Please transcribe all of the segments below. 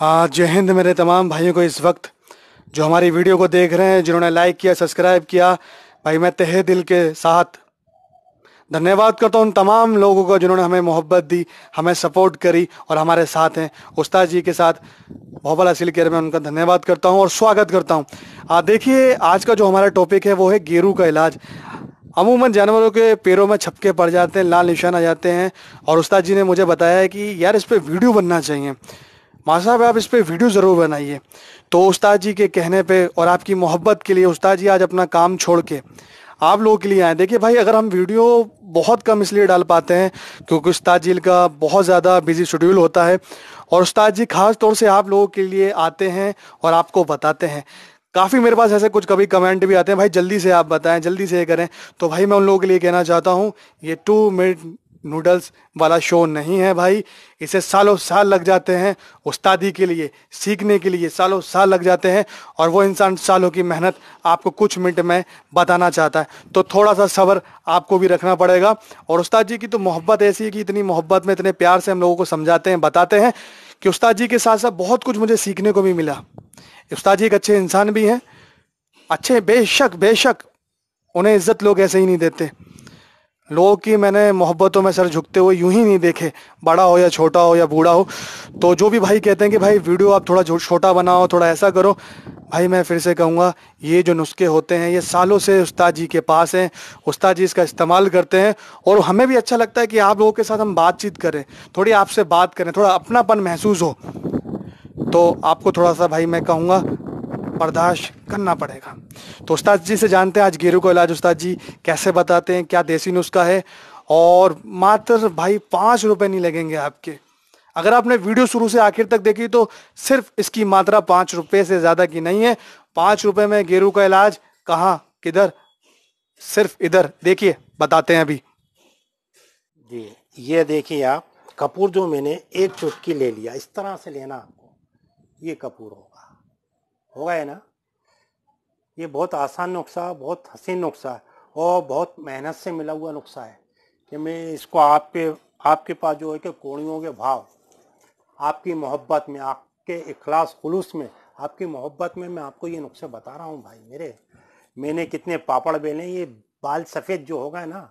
जय हिंद मेरे तमाम भाइयों को इस वक्त जो हमारी वीडियो को देख रहे हैं जिन्होंने लाइक किया सब्सक्राइब किया भाई मैं तहे दिल के साथ धन्यवाद करता हूँ उन तमाम लोगों का जिन्होंने हमें मोहब्बत दी हमें सपोर्ट करी और हमारे साथ हैं उस्ताद जी के साथ भोपाल असिल केयर में उनका धन्यवाद करता हूँ और स्वागत करता हूँ देखिए आज का जो हमारा टॉपिक है वो है गेरू का इलाज अमूमन जानवरों के पैरों में छपके पड़ जाते हैं लाल निशान आ जाते हैं और उस्ताद जी ने मुझे बताया है कि यार इस पर वीडियो बनना चाहिए माँ साहब आप इस पर वीडियो ज़रूर बनाइए तो उस्ताद जी के कहने पे और आपकी मोहब्बत के लिए उस्ताद जी आज अपना काम छोड़ के आप लोगों के लिए आए देखिए भाई अगर हम वीडियो बहुत कम इसलिए डाल पाते हैं क्योंकि उस्ताद जी का बहुत ज़्यादा बिजी शेड्यूल होता है और उस्ताद जी ख़ास तौर से आप लोगों के लिए आते हैं और आपको बताते हैं काफ़ी मेरे पास ऐसे कुछ कभी कमेंट भी आते हैं भाई जल्दी से आप बताएं जल्दी से ये करें तो भाई मैं उन लोगों के लिए कहना चाहता हूँ ये टू मिनट नूडल्स वाला शो नहीं है भाई इसे सालों साल लग जाते हैं उस्तादी के लिए सीखने के लिए सालों साल लग जाते हैं और वो इंसान सालों की मेहनत आपको कुछ मिनट में बताना चाहता है तो थोड़ा सा सब्र आपको भी रखना पड़ेगा और उस्ताद जी की तो मोहब्बत ऐसी है कि इतनी मोहब्बत में इतने प्यार से हम लोगों को समझाते हैं बताते हैं कि उस्ताद जी के साथ साथ बहुत कुछ मुझे सीखने को भी मिला उस्ताद जी एक अच्छे इंसान भी हैं अच्छे बेशक बेशक उन्हें इज्जत लोग ऐसे ही नहीं देते लोगों की मैंने मोहब्बतों में सर झुकते हुए यूं ही नहीं देखे बड़ा हो या छोटा हो या बूढ़ा हो तो जो भी भाई कहते हैं कि भाई वीडियो आप थोड़ा छोटा बनाओ थोड़ा ऐसा करो भाई मैं फिर से कहूँगा ये जो नुस्खे होते हैं ये सालों से उस्ताद जी के पास हैं उस्ताद जी इसका इस्तेमाल करते हैं और हमें भी अच्छा लगता है कि आप लोगों के साथ हम बातचीत करें थोड़ी आपसे बात करें थोड़ा अपनापन महसूस हो तो आपको थोड़ा सा भाई मैं कहूँगा बर्दाश्त करना पड़ेगा तो उस्ताद जी से जानते हैं आज गेरू का इलाज उस्ताद जी कैसे बताते हैं क्या देसी नुस्खा है और मात्र भाई पाँच रुपये नहीं लगेंगे आपके अगर आपने वीडियो शुरू से आखिर तक देखी तो सिर्फ इसकी मात्रा पाँच रुपये से ज़्यादा की नहीं है पाँच रुपये में गेरू का इलाज कहाँ किधर सिर्फ इधर देखिए बताते हैं अभी जी ये देखिए आप कपूर जो मैंने एक चुटकी ले लिया इस तरह से लेना आपको ये कपूर होगा होगा है ना ये बहुत आसान नुस्खा बहुत हसीन नुस्खा है और बहुत मेहनत से मिला हुआ नुस्खा है कि मैं इसको आपके आपके पास जो है कि कोड़ियों के भाव आपकी मोहब्बत में आपके अखलास खुलूस में आपकी मोहब्बत में मैं आपको ये नुस्खे बता रहा हूँ भाई मेरे मैंने कितने पापड़ बेले ये बाल सफ़ेद जो होगा ना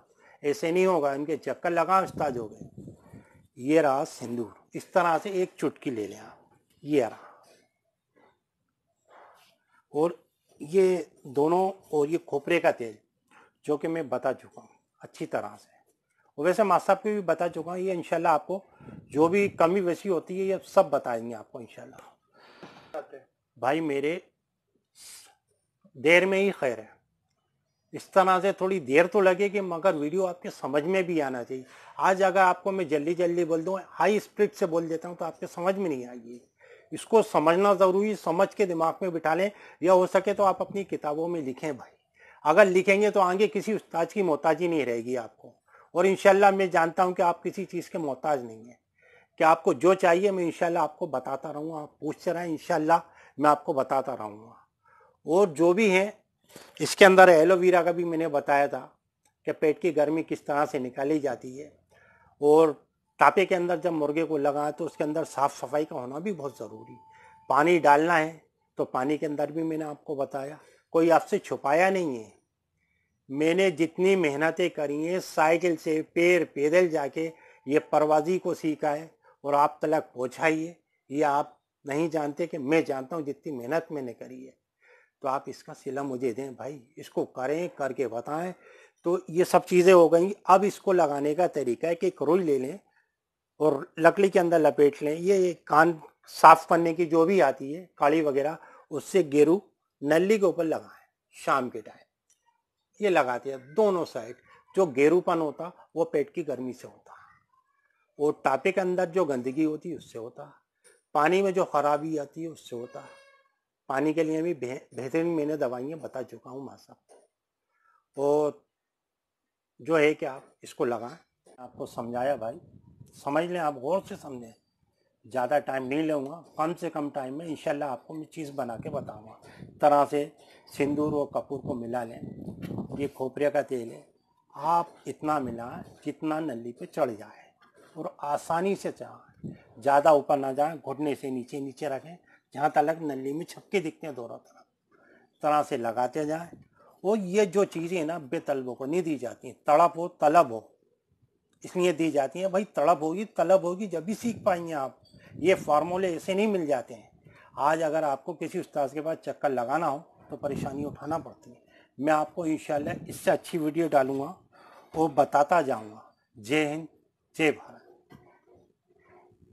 ऐसे नहीं होगा इनके चक्कर लगा उस्ताद हो गए ये रहा सिंदूर इस तरह से एक चुटकी ले लें आप ये रहा और ये दोनों और ये खोपरे का तेल जो कि मैं बता चुका हूँ अच्छी तरह से वैसे माँ साहब को भी बता चुका हूँ ये इंशाल्लाह आपको जो भी कमी वैसी होती है ये सब बताएंगे आपको इंशाल्लाह भाई मेरे देर में ही खैर है इस तरह से थोड़ी देर तो लगेगी मगर वीडियो आपके समझ में भी आना चाहिए आज अगर आपको मैं जल्दी जल्दी बोल दूँ हाई स्पीड से बोल देता हूँ तो आपके समझ में नहीं आएगी इसको समझना ज़रूरी समझ के दिमाग में बिठा लें या हो सके तो आप अपनी किताबों में लिखें भाई अगर लिखेंगे तो आगे किसी उस्ताद की मोहताजी नहीं रहेगी आपको और इनशाला मैं जानता हूँ कि आप किसी चीज़ के मोहताज नहीं हैं कि आपको जो चाहिए मैं इनशाला आपको बताता रहूँगा आप पूछते रहें इनशाला मैं आपको बताता रहूँगा और जो भी है इसके अंदर एलोवेरा का भी मैंने बताया था कि पेट की गर्मी किस तरह से निकाली जाती है और तापे के अंदर जब मुर्गे को लगाएं तो उसके अंदर साफ़ सफाई का होना भी बहुत ज़रूरी पानी डालना है तो पानी के अंदर भी मैंने आपको बताया कोई आपसे छुपाया नहीं है मैंने जितनी मेहनतें करी हैं साइकिल से पैर पैदल जाके ये परवाजी को सीखा है और आप तलक पहुँचाइए ये आप नहीं जानते कि मैं जानता हूँ जितनी मेहनत मैंने करी है तो आप इसका सिला मुझे दें भाई इसको करें करके बताएं तो ये सब चीज़ें हो गई अब इसको लगाने का तरीका है कि एक रुल ले लें और लकड़ी के अंदर लपेट लें ये, कान साफ करने की जो भी आती है काली वगैरह उससे गेरू नली के ऊपर लगाएं शाम के टाइम ये लगाते हैं दोनों साइड जो गेरूपन होता वो पेट की गर्मी से होता और टापे के अंदर जो गंदगी होती है उससे होता पानी में जो खराबी आती है उससे होता पानी के लिए भी बेहतरीन मैंने दवाइयाँ बता चुका हूँ माँ और जो है कि आप इसको लगाएं आपको समझाया भाई समझ लें आप गौर से समझें ज़्यादा टाइम नहीं लूँगा कम से कम टाइम में इंशाल्लाह आपको मैं चीज़ बना के बताऊँगा तरह से सिंदूर और कपूर को मिला लें ये खोपरे का तेल है आप इतना मिलाएं जितना नली पे चढ़ जाए और आसानी से चढ़ाएं ज़्यादा ऊपर ना जाएं घुटने से नीचे नीचे रखें जहाँ तक नली में छपके दिखते हैं दोनों तरफ तरह से लगाते जाएँ और ये जो चीज़ें ना बेतलबों को नहीं दी जाती तड़प हो तलब हो इसलिए दी जाती है भाई तड़प होगी तलब होगी जब भी सीख पाएंगे आप ये फार्मूले ऐसे नहीं मिल जाते हैं आज अगर आपको किसी उस्ताद के पास चक्कर लगाना हो तो परेशानी उठाना पड़ती है मैं आपको इन इससे अच्छी वीडियो डालूँगा और बताता जाऊँगा जय हिंद जय भारत